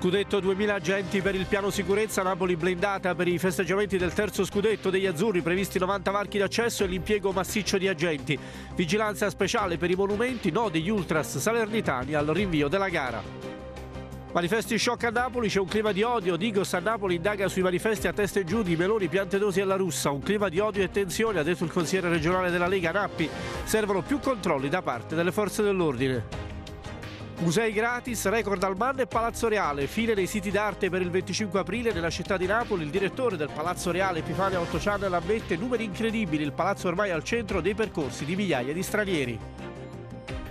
Scudetto 2000 agenti per il piano sicurezza, Napoli blindata per i festeggiamenti del terzo scudetto degli azzurri, previsti 90 marchi d'accesso e l'impiego massiccio di agenti. Vigilanza speciale per i monumenti, no degli ultras salernitani al rinvio della gara. Manifesti shock a Napoli, c'è un clima di odio. Digos a Napoli indaga sui manifesti a teste giù di Meloni, Piantedosi alla russa. Un clima di odio e tensione, ha detto il consigliere regionale della Lega Nappi. Servono più controlli da parte delle forze dell'ordine. Musei gratis, record al man e Palazzo Reale, fine dei siti d'arte per il 25 aprile nella città di Napoli, il direttore del Palazzo Reale Epifania Ottociana l'ammette, numeri incredibili, il palazzo ormai al centro dei percorsi di migliaia di stranieri.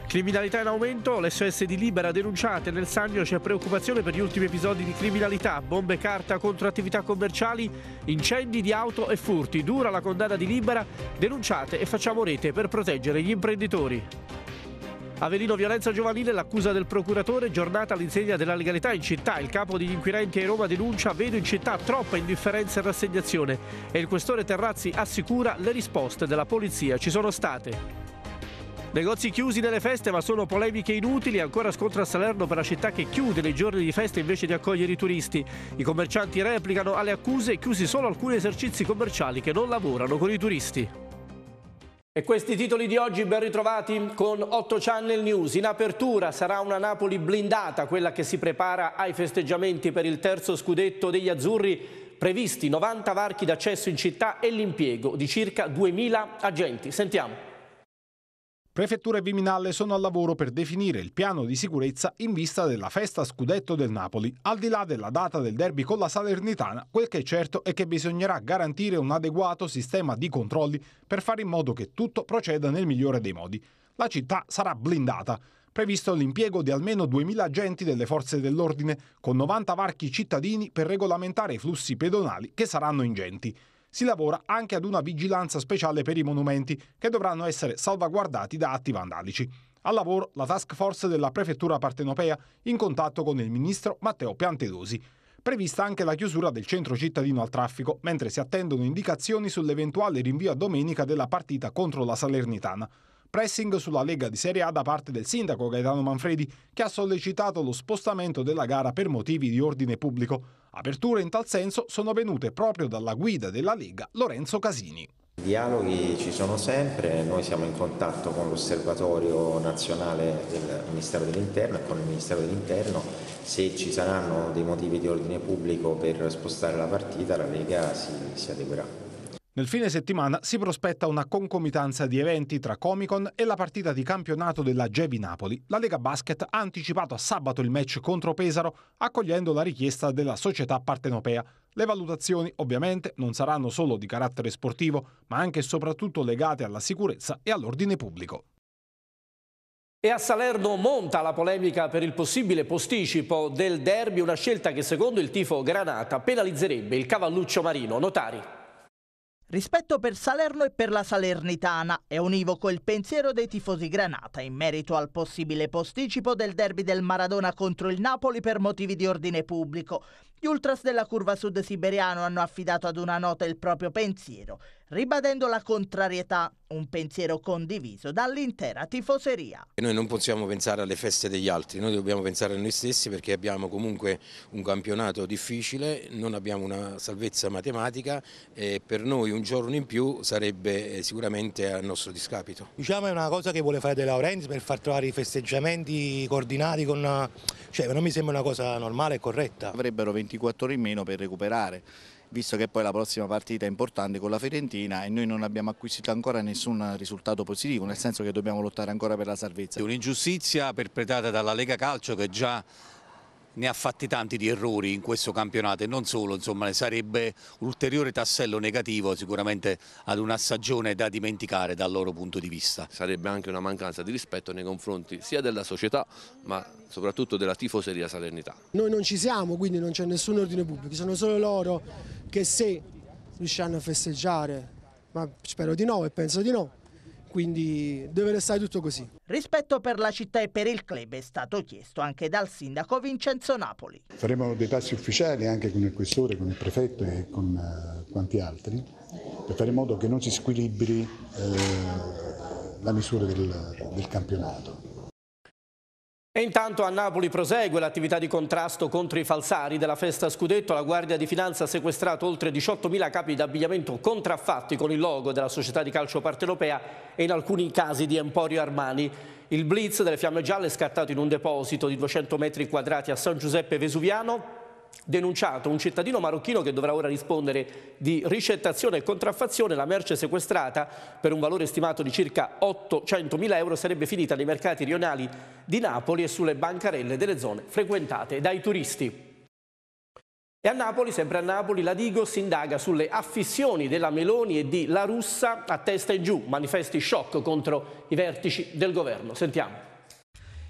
Criminalità in aumento, l'SOS di Libera denunciate, nel Sannio c'è preoccupazione per gli ultimi episodi di criminalità, bombe carta contro attività commerciali, incendi di auto e furti, dura la condanna di Libera, denunciate e facciamo rete per proteggere gli imprenditori. Avelino violenza giovanile, l'accusa del procuratore, giornata all'insegna della legalità in città. Il capo degli inquirenti a Roma denuncia, vedo in città troppa indifferenza e rassegnazione. E il questore Terrazzi assicura le risposte della polizia ci sono state. Negozi chiusi nelle feste ma sono polemiche inutili, ancora scontro a Salerno per la città che chiude nei giorni di festa invece di accogliere i turisti. I commercianti replicano alle accuse e chiusi solo alcuni esercizi commerciali che non lavorano con i turisti. E questi titoli di oggi ben ritrovati con 8 Channel News. In apertura sarà una Napoli blindata, quella che si prepara ai festeggiamenti per il terzo scudetto degli Azzurri, previsti 90 varchi d'accesso in città e l'impiego di circa 2.000 agenti. Sentiamo. Prefettura e Viminale sono al lavoro per definire il piano di sicurezza in vista della festa scudetto del Napoli. Al di là della data del derby con la Salernitana, quel che è certo è che bisognerà garantire un adeguato sistema di controlli per fare in modo che tutto proceda nel migliore dei modi. La città sarà blindata. Previsto l'impiego di almeno 2.000 agenti delle forze dell'ordine, con 90 varchi cittadini per regolamentare i flussi pedonali che saranno ingenti si lavora anche ad una vigilanza speciale per i monumenti, che dovranno essere salvaguardati da atti vandalici. Al lavoro la task force della prefettura partenopea in contatto con il ministro Matteo Piantedosi. Prevista anche la chiusura del centro cittadino al traffico, mentre si attendono indicazioni sull'eventuale rinvio a domenica della partita contro la Salernitana. Pressing sulla Lega di Serie A da parte del sindaco Gaetano Manfredi, che ha sollecitato lo spostamento della gara per motivi di ordine pubblico. Aperture in tal senso sono venute proprio dalla guida della Lega Lorenzo Casini. I dialoghi ci sono sempre, noi siamo in contatto con l'osservatorio nazionale del Ministero dell'Interno e con il Ministero dell'Interno, se ci saranno dei motivi di ordine pubblico per spostare la partita la Lega si, si adeguerà. Nel fine settimana si prospetta una concomitanza di eventi tra Comic Con e la partita di campionato della Gevi Napoli. La Lega Basket ha anticipato a sabato il match contro Pesaro, accogliendo la richiesta della società partenopea. Le valutazioni ovviamente non saranno solo di carattere sportivo, ma anche e soprattutto legate alla sicurezza e all'ordine pubblico. E a Salerno monta la polemica per il possibile posticipo del derby, una scelta che secondo il tifo Granata penalizzerebbe il cavalluccio marino. Notari. Rispetto per Salerno e per la Salernitana è univoco il pensiero dei tifosi Granata in merito al possibile posticipo del derby del Maradona contro il Napoli per motivi di ordine pubblico. Gli ultras della curva sud siberiano hanno affidato ad una nota il proprio pensiero ribadendo la contrarietà, un pensiero condiviso dall'intera tifoseria. Noi non possiamo pensare alle feste degli altri, noi dobbiamo pensare a noi stessi perché abbiamo comunque un campionato difficile, non abbiamo una salvezza matematica e per noi un giorno in più sarebbe eh, sicuramente a nostro discapito. Diciamo è una cosa che vuole fare De Laurenti per far trovare i festeggiamenti coordinati con... Eh, cioè non mi sembra una cosa normale e corretta. Avrebbero 24 ore in meno per recuperare visto che poi la prossima partita è importante con la Fiorentina e noi non abbiamo acquisito ancora nessun risultato positivo, nel senso che dobbiamo lottare ancora per la salvezza. Un'ingiustizia perpetrata dalla Lega Calcio che già ne ha fatti tanti di errori in questo campionato e non solo, insomma, sarebbe un ulteriore tassello negativo sicuramente ad una stagione da dimenticare dal loro punto di vista. Sarebbe anche una mancanza di rispetto nei confronti sia della società ma soprattutto della tifoseria salernità. Noi non ci siamo, quindi non c'è nessun ordine pubblico, sono solo loro che se riusciranno a festeggiare, ma spero di no e penso di no, quindi deve restare tutto così. Rispetto per la città e per il club è stato chiesto anche dal sindaco Vincenzo Napoli. Faremo dei passi ufficiali anche con il questore, con il prefetto e con eh, quanti altri per fare in modo che non si squilibri uh, la misura del, del campionato. E intanto a Napoli prosegue l'attività di contrasto contro i falsari della festa Scudetto. La Guardia di Finanza ha sequestrato oltre 18.000 capi di abbigliamento contraffatti con il logo della società di calcio partenopea e in alcuni casi di Emporio Armani. Il blitz delle fiamme gialle è scattato in un deposito di 200 metri quadrati a San Giuseppe Vesuviano denunciato un cittadino marocchino che dovrà ora rispondere di ricettazione e contraffazione, la merce sequestrata per un valore stimato di circa 800.000 euro sarebbe finita nei mercati rionali di Napoli e sulle bancarelle delle zone frequentate dai turisti. E a Napoli, sempre a Napoli, la Digo si indaga sulle affissioni della Meloni e di La Russa a testa in giù, manifesti shock contro i vertici del governo. Sentiamo.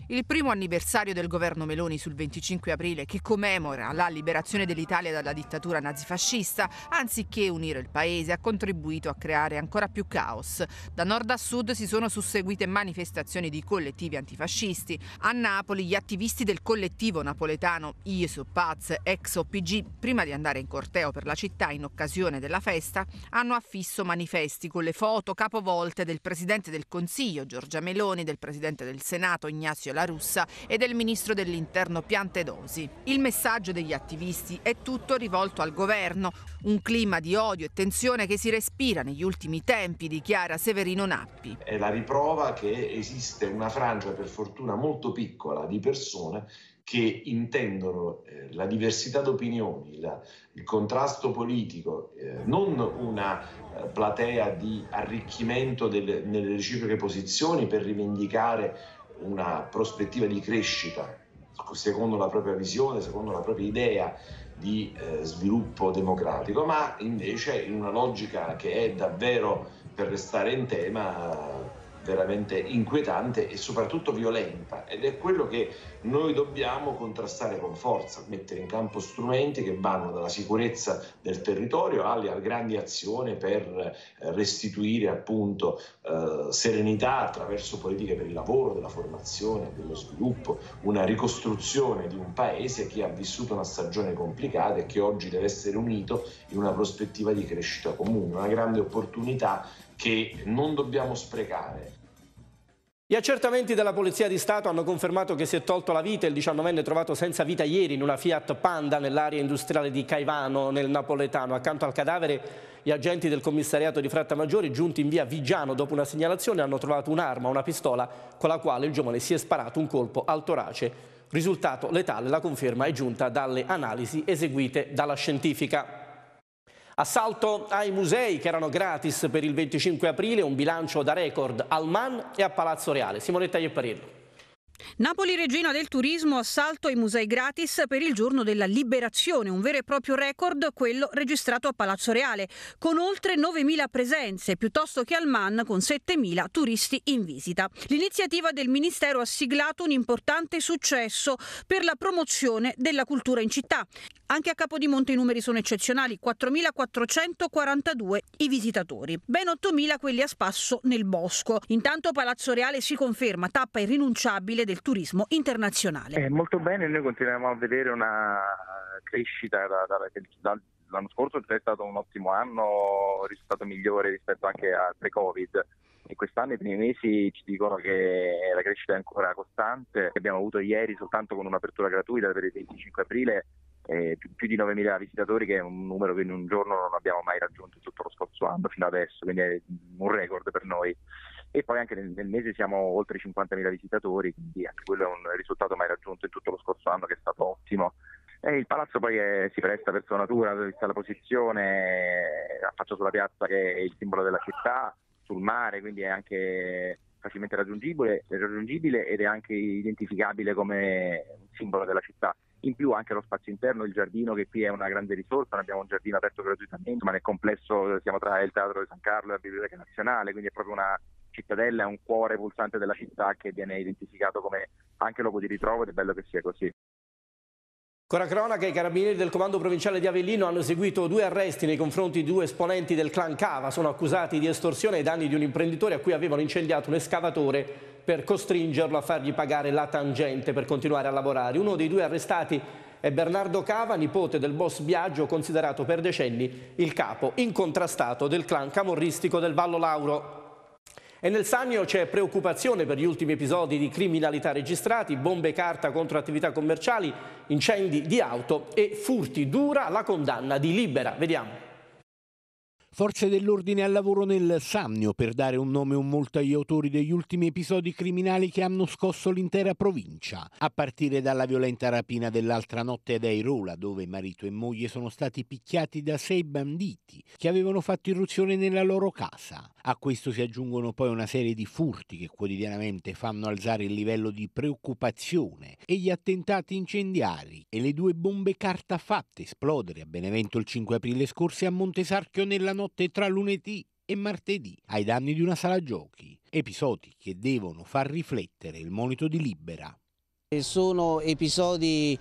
Il primo anniversario del governo Meloni sul 25 aprile che commemora la liberazione dell'Italia dalla dittatura nazifascista, anziché unire il paese, ha contribuito a creare ancora più caos. Da nord a sud si sono susseguite manifestazioni di collettivi antifascisti. A Napoli gli attivisti del collettivo napoletano ISO Paz ex OPG, prima di andare in corteo per la città in occasione della festa, hanno affisso manifesti con le foto capovolte del Presidente del Consiglio Giorgia Meloni, del Presidente del Senato Ignazio la Russa e del ministro dell'interno Piantedosi. Il messaggio degli attivisti è tutto rivolto al governo, un clima di odio e tensione che si respira negli ultimi tempi, dichiara Severino Nappi. È la riprova che esiste una frangia, per fortuna molto piccola, di persone che intendono eh, la diversità d'opinioni, la, il contrasto politico, eh, non una eh, platea di arricchimento del, nelle reciproche posizioni per rivendicare una prospettiva di crescita secondo la propria visione, secondo la propria idea di eh, sviluppo democratico, ma invece in una logica che è davvero, per restare in tema, veramente inquietante e soprattutto violenta ed è quello che noi dobbiamo contrastare con forza, mettere in campo strumenti che vanno dalla sicurezza del territorio alle grandi azioni per eh, restituire appunto eh, serenità attraverso politiche per il lavoro, della formazione, dello sviluppo, una ricostruzione di un paese che ha vissuto una stagione complicata e che oggi deve essere unito in una prospettiva di crescita comune, una grande opportunità che non dobbiamo sprecare gli accertamenti della Polizia di Stato hanno confermato che si è tolto la vita il 19enne trovato senza vita ieri in una Fiat Panda nell'area industriale di Caivano, nel napoletano. Accanto al cadavere, gli agenti del commissariato di Fratta Maggiore, giunti in via Vigiano dopo una segnalazione, hanno trovato un'arma, una pistola, con la quale il giovane si è sparato un colpo al torace. Risultato letale, la conferma è giunta dalle analisi eseguite dalla scientifica. Assalto ai musei che erano gratis per il 25 aprile, un bilancio da record al MAN e a Palazzo Reale. Simonetta Iepparillo. Napoli regina del turismo, assalto ai musei gratis per il giorno della liberazione, un vero e proprio record quello registrato a Palazzo Reale, con oltre 9.000 presenze, piuttosto che al MAN con 7.000 turisti in visita. L'iniziativa del Ministero ha siglato un importante successo per la promozione della cultura in città. Anche a Capodimonte i numeri sono eccezionali, 4.442 i visitatori, ben 8.000 quelli a spasso nel bosco. Intanto Palazzo Reale si conferma tappa irrinunciabile del turismo internazionale. Eh, molto bene, noi continuiamo a vedere una crescita da, da, da, l'anno scorso è stato un ottimo anno, risultato migliore rispetto anche al pre-Covid. E quest'anno i primi mesi ci dicono che la crescita è ancora costante. Abbiamo avuto ieri soltanto con un'apertura gratuita per il 25 aprile eh, più, più, di 9.000 visitatori che è un numero che in un giorno non abbiamo mai raggiunto tutto lo scorso anno fino adesso, quindi è un record per noi e poi anche nel, nel mese siamo oltre 50.000 visitatori, quindi anche quello è un risultato mai raggiunto in tutto lo scorso anno che è stato ottimo. E il palazzo poi è, si presta per sua natura, vista la posizione, affaccia sulla piazza che è il simbolo della città, sul mare, quindi è anche facilmente raggiungibile, raggiungibile ed è anche identificabile come un simbolo della città. In più anche lo spazio interno, il giardino che qui è una grande risorsa, noi abbiamo un giardino aperto gratuitamente, ma nel complesso siamo tra il Teatro di San Carlo e la Biblioteca Nazionale, quindi è proprio una, cittadella è un cuore pulsante della città che viene identificato come anche luogo di ritrovo ed è bello che sia così. Cora cronaca, i carabinieri del comando provinciale di Avellino hanno eseguito due arresti nei confronti di due esponenti del clan Cava. Sono accusati di estorsione ai danni di un imprenditore a cui avevano incendiato un escavatore per costringerlo a fargli pagare la tangente per continuare a lavorare. Uno dei due arrestati è Bernardo Cava, nipote del boss Biagio, considerato per decenni il capo incontrastato del clan camorristico del Vallo Lauro. E nel Sannio c'è preoccupazione per gli ultimi episodi di criminalità registrati, bombe carta contro attività commerciali, incendi di auto e furti. Dura la condanna di Libera. Vediamo. Forze dell'ordine al lavoro nel Sannio, per dare un nome o un molto agli autori degli ultimi episodi criminali che hanno scosso l'intera provincia, a partire dalla violenta rapina dell'altra notte ad Airola, dove marito e moglie sono stati picchiati da sei banditi che avevano fatto irruzione nella loro casa. A questo si aggiungono poi una serie di furti che quotidianamente fanno alzare il livello di preoccupazione e gli attentati incendiari e le due bombe carta fatte esplodere a Benevento il 5 aprile scorso e a Montesarchio nella notte notte tra lunedì e martedì ai danni di una sala giochi, episodi che devono far riflettere il monito di Libera. Sono episodi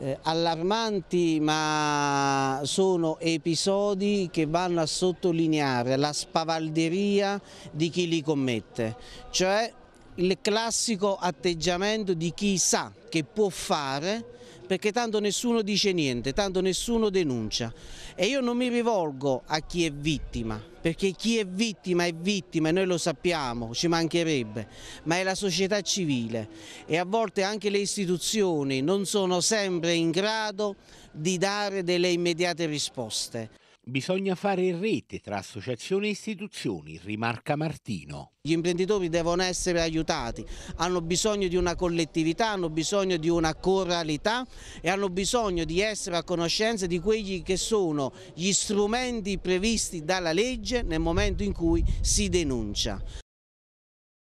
eh, allarmanti ma sono episodi che vanno a sottolineare la spavalderia di chi li commette, cioè il classico atteggiamento di chi sa che può fare perché tanto nessuno dice niente, tanto nessuno denuncia e io non mi rivolgo a chi è vittima, perché chi è vittima è vittima e noi lo sappiamo, ci mancherebbe, ma è la società civile e a volte anche le istituzioni non sono sempre in grado di dare delle immediate risposte. Bisogna fare rete tra associazioni e istituzioni, rimarca Martino. Gli imprenditori devono essere aiutati, hanno bisogno di una collettività, hanno bisogno di una coralità e hanno bisogno di essere a conoscenza di quelli che sono gli strumenti previsti dalla legge nel momento in cui si denuncia.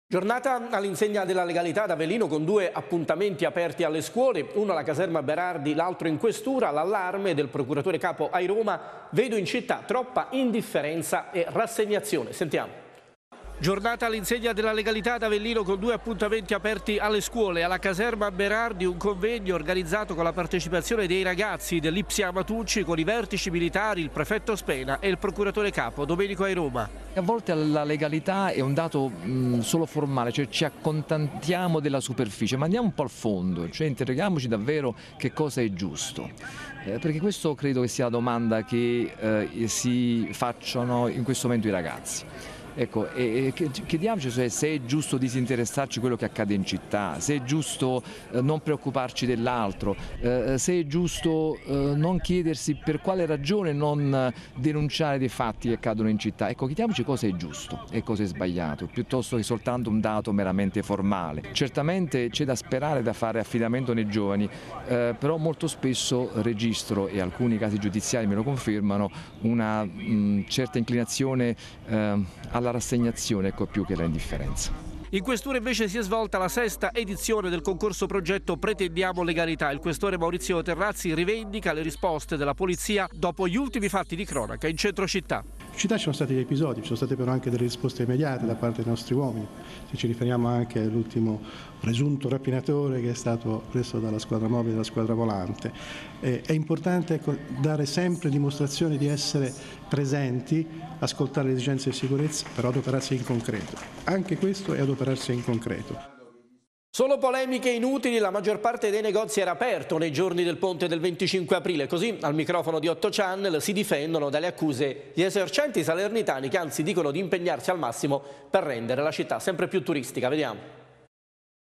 Giornata all'insegna della legalità ad Avellino con due appuntamenti aperti alle scuole, uno alla caserma Berardi, l'altro in questura, l'allarme del procuratore capo ai Roma, vedo in città troppa indifferenza e rassegnazione. Sentiamo. Giornata all'insegna della legalità ad Avellino con due appuntamenti aperti alle scuole. Alla caserma Berardi un convegno organizzato con la partecipazione dei ragazzi dell'Ipsia Matucci con i vertici militari, il prefetto Spena e il procuratore capo Domenico Airoma. A volte la legalità è un dato mh, solo formale, cioè ci accontentiamo della superficie, ma andiamo un po' al fondo, cioè interroghiamoci davvero che cosa è giusto. Eh, perché questo credo che sia la domanda che eh, si facciano in questo momento i ragazzi. Ecco, e, e chiediamoci cioè, se è giusto disinteressarci quello che accade in città, se è giusto eh, non preoccuparci dell'altro, eh, se è giusto eh, non chiedersi per quale ragione non denunciare dei fatti che accadono in città. Ecco, chiediamoci cosa è giusto e cosa è sbagliato, piuttosto che soltanto un dato meramente formale. Certamente c'è da sperare da fare affidamento nei giovani, eh, però molto spesso registro, e alcuni casi giudiziari me lo confermano, una mh, mm, certa inclinazione eh, alla la rassegnazione ecco più che la indifferenza. In questura invece si è svolta la sesta edizione del concorso progetto Pretendiamo legalità. Il questore Maurizio Terrazzi rivendica le risposte della polizia dopo gli ultimi fatti di cronaca in centro città città ci sono stati degli episodi, ci sono state però anche delle risposte immediate da parte dei nostri uomini, se ci riferiamo anche all'ultimo presunto rapinatore che è stato preso dalla squadra mobile e dalla squadra volante. Eh, è importante ecco, dare sempre dimostrazione di essere presenti, ascoltare le esigenze di sicurezza, però adoperarsi in concreto. Anche questo è adoperarsi in concreto. Solo polemiche inutili, la maggior parte dei negozi era aperto nei giorni del ponte del 25 aprile, così al microfono di 8 Channel si difendono dalle accuse gli esercenti salernitani che anzi dicono di impegnarsi al massimo per rendere la città sempre più turistica. Vediamo.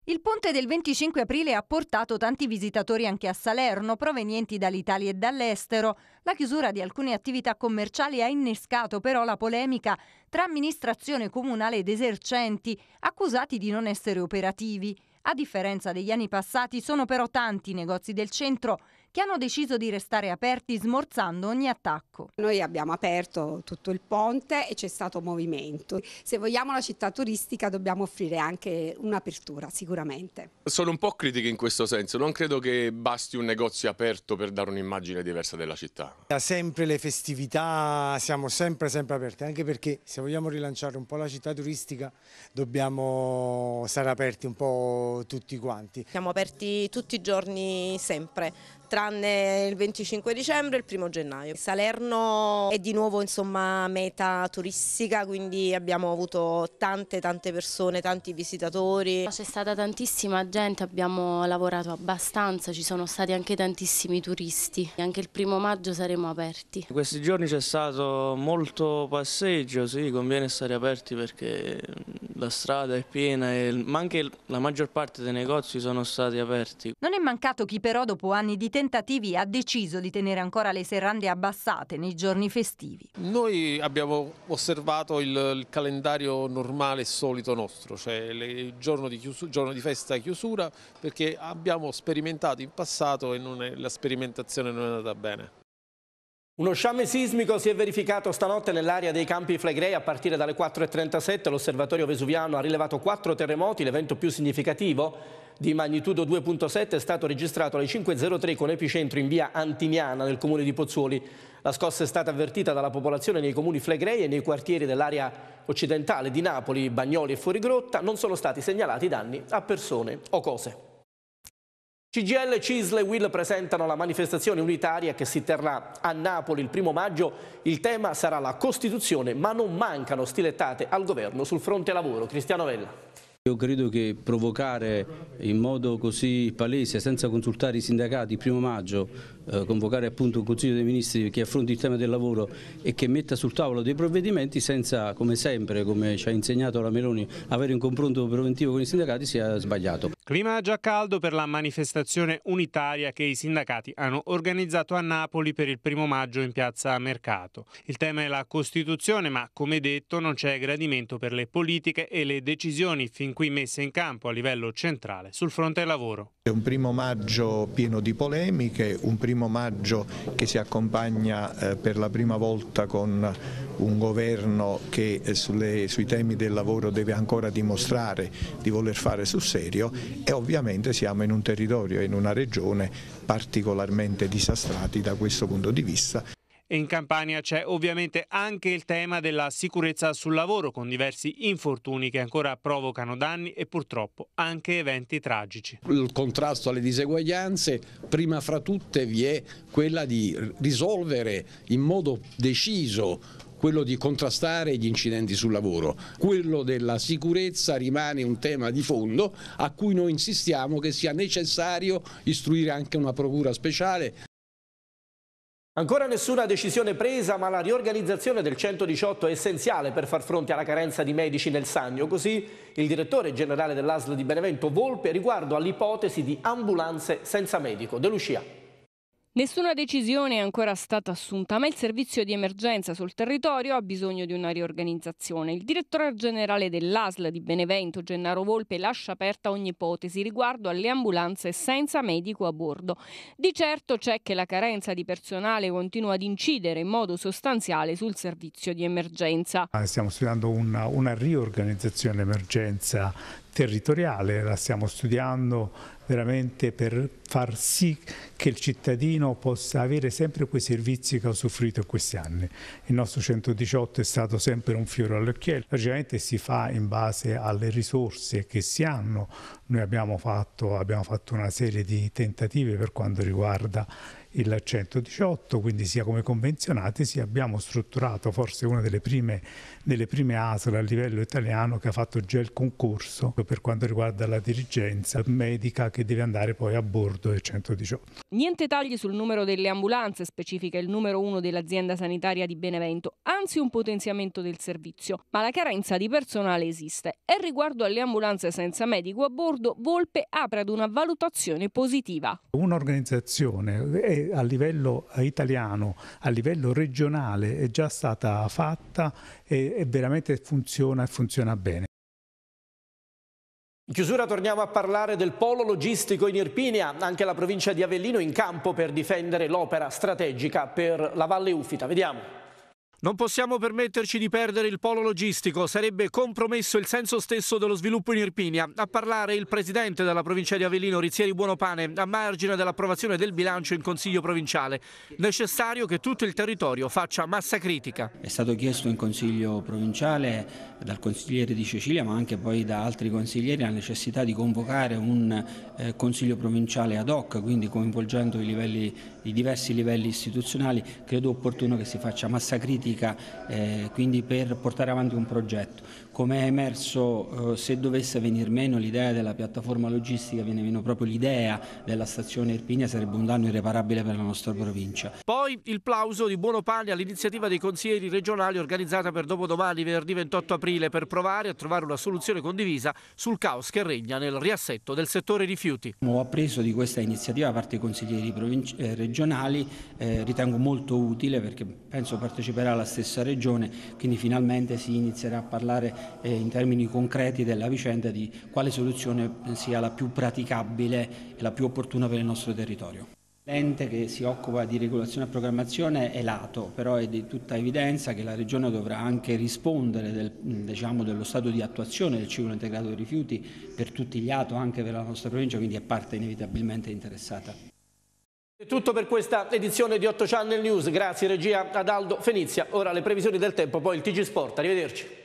Il ponte del 25 aprile ha portato tanti visitatori anche a Salerno, provenienti dall'Italia e dall'estero. La chiusura di alcune attività commerciali ha innescato però la polemica tra amministrazione comunale ed esercenti, accusati di non essere operativi. A differenza degli anni passati sono però tanti i negozi del centro che hanno deciso di restare aperti smorzando ogni attacco. Noi abbiamo aperto tutto il ponte e c'è stato movimento. Se vogliamo la città turistica dobbiamo offrire anche un'apertura sicuramente. Sono un po' critiche in questo senso, non credo che basti un negozio aperto per dare un'immagine diversa della città. Da sempre le festività siamo sempre sempre aperte, anche perché se vogliamo rilanciare un po' la città turistica dobbiamo stare aperti un po' tutti quanti. Siamo aperti tutti i giorni sempre, tranne il 25 dicembre e il 1 gennaio. Salerno è di nuovo insomma, meta turistica, quindi abbiamo avuto tante tante persone, tanti visitatori. C'è stata tantissima gente, abbiamo lavorato abbastanza, ci sono stati anche tantissimi turisti. E Anche il primo maggio saremo aperti. Questi giorni c'è stato molto passeggio, sì, conviene stare aperti perché la strada è piena, e, ma anche la maggior parte dei negozi sono stati aperti. Non è mancato chi però dopo anni di tensione tentativi ha deciso di tenere ancora le serrande abbassate nei giorni festivi. Noi abbiamo osservato il, il calendario normale e solito nostro, cioè il giorno di, chiusura, giorno di festa e chiusura, perché abbiamo sperimentato in passato e è, la sperimentazione non è andata bene. Uno sciame sismico si è verificato stanotte nell'area dei Campi Flegrei a partire dalle 4.37. L'osservatorio vesuviano ha rilevato quattro terremoti, l'evento più significativo di magnitudo 2.7 è stato registrato alle 5.03 con epicentro in via Antiniana nel comune di Pozzuoli. La scossa è stata avvertita dalla popolazione nei comuni Flegrei e nei quartieri dell'area occidentale di Napoli, Bagnoli e Fuorigrotta. Non sono stati segnalati danni a persone o cose. CGL, Cisle e Will presentano la manifestazione unitaria che si terrà a Napoli il primo maggio. Il tema sarà la Costituzione, ma non mancano stilettate al governo sul fronte lavoro. Cristiano Vella. Io credo che provocare in modo così palese, senza consultare i sindacati, il primo maggio, eh, convocare appunto un Consiglio dei Ministri che affronti il tema del lavoro e che metta sul tavolo dei provvedimenti senza, come sempre, come ci ha insegnato la Meloni, avere un confronto preventivo con i sindacati sia sbagliato. Clima già caldo per la manifestazione unitaria che i sindacati hanno organizzato a Napoli per il primo maggio in piazza Mercato. Il tema è la Costituzione, ma come detto non c'è gradimento per le politiche e le decisioni fin qui messe in campo a livello centrale sul fronte lavoro. È un primo maggio pieno di polemiche, un primo maggio che si accompagna eh, per la prima volta con un governo che eh, sulle, sui temi del lavoro deve ancora dimostrare di voler fare sul serio e ovviamente siamo in un territorio e in una regione particolarmente disastrati da questo punto di vista. In Campania c'è ovviamente anche il tema della sicurezza sul lavoro con diversi infortuni che ancora provocano danni e purtroppo anche eventi tragici. Il contrasto alle diseguaglianze prima fra tutte vi è quella di risolvere in modo deciso quello di contrastare gli incidenti sul lavoro. Quello della sicurezza rimane un tema di fondo a cui noi insistiamo che sia necessario istruire anche una procura speciale Ancora nessuna decisione presa, ma la riorganizzazione del 118 è essenziale per far fronte alla carenza di medici nel Sannio. Così il direttore generale dell'ASL di Benevento Volpe riguardo all'ipotesi di ambulanze senza medico. De Lucia. Nessuna decisione è ancora stata assunta, ma il servizio di emergenza sul territorio ha bisogno di una riorganizzazione. Il direttore generale dell'ASL di Benevento, Gennaro Volpe, lascia aperta ogni ipotesi riguardo alle ambulanze senza medico a bordo. Di certo c'è che la carenza di personale continua ad incidere in modo sostanziale sul servizio di emergenza. Ah, stiamo studiando una, una riorganizzazione emergenza territoriale, la stiamo studiando veramente per far sì che il cittadino possa avere sempre quei servizi che ha usufruito in questi anni. Il nostro 118 è stato sempre un fiore all'occhiello, logicamente si fa in base alle risorse che si hanno. Noi abbiamo fatto, abbiamo fatto una serie di tentative per quanto riguarda il 118, quindi sia come convenzionati sia abbiamo strutturato forse una delle prime, delle prime ASL a livello italiano che ha fatto già il concorso per quanto riguarda la dirigenza medica che deve andare poi a bordo del 118. Niente tagli sul numero delle ambulanze, specifica il numero uno dell'azienda sanitaria di Benevento, anzi un potenziamento del servizio, ma la carenza di personale esiste e riguardo alle ambulanze senza medico a bordo, Volpe apre ad una valutazione positiva. Un'organizzazione è eh, a livello italiano, a livello regionale è già stata fatta e, e veramente funziona e funziona bene. In chiusura torniamo a parlare del polo logistico in Irpinia, anche la provincia di Avellino in campo per difendere l'opera strategica per la Valle Ufita. Vediamo. Non possiamo permetterci di perdere il polo logistico, sarebbe compromesso il senso stesso dello sviluppo in Irpinia. A parlare il presidente della provincia di Avellino, Rizzieri Buonopane, a margine dell'approvazione del bilancio in Consiglio provinciale. Necessario che tutto il territorio faccia massa critica. È stato chiesto in Consiglio provinciale dal consigliere di Cecilia, ma anche poi da altri consiglieri, la necessità di convocare un eh, Consiglio provinciale ad hoc, quindi coinvolgendo i livelli i diversi livelli istituzionali, credo opportuno che si faccia massa critica eh, quindi per portare avanti un progetto. Come è emerso, eh, se dovesse venir meno l'idea della piattaforma logistica, viene meno proprio l'idea della stazione Irpinia, sarebbe un danno irreparabile per la nostra provincia. Poi il plauso di Buono Pane all'iniziativa dei consiglieri regionali organizzata per dopodomani, venerdì 28 aprile, per provare a trovare una soluzione condivisa sul caos che regna nel riassetto del settore rifiuti. Ho appreso di questa iniziativa da parte dei consiglieri eh, regionali regionali eh, ritengo molto utile perché penso parteciperà la stessa regione, quindi finalmente si inizierà a parlare eh, in termini concreti della vicenda di quale soluzione sia la più praticabile e la più opportuna per il nostro territorio. L'ente che si occupa di regolazione e programmazione è l'ATO, però è di tutta evidenza che la Regione dovrà anche rispondere del, diciamo, dello stato di attuazione del ciclo integrato dei rifiuti per tutti gli ATO, anche per la nostra provincia, quindi è parte inevitabilmente interessata. È tutto per questa edizione di 8 Channel News, grazie regia ad Aldo Fenizia, ora le previsioni del tempo, poi il TG Sport, arrivederci.